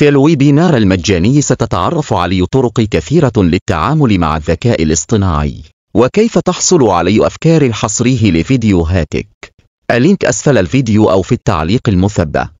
في الويبينار المجاني ستتعرف علي طرق كثيرة للتعامل مع الذكاء الاصطناعي وكيف تحصل علي أفكار حصريه لفيديوهاتك اللينك أسفل الفيديو أو في التعليق المثبت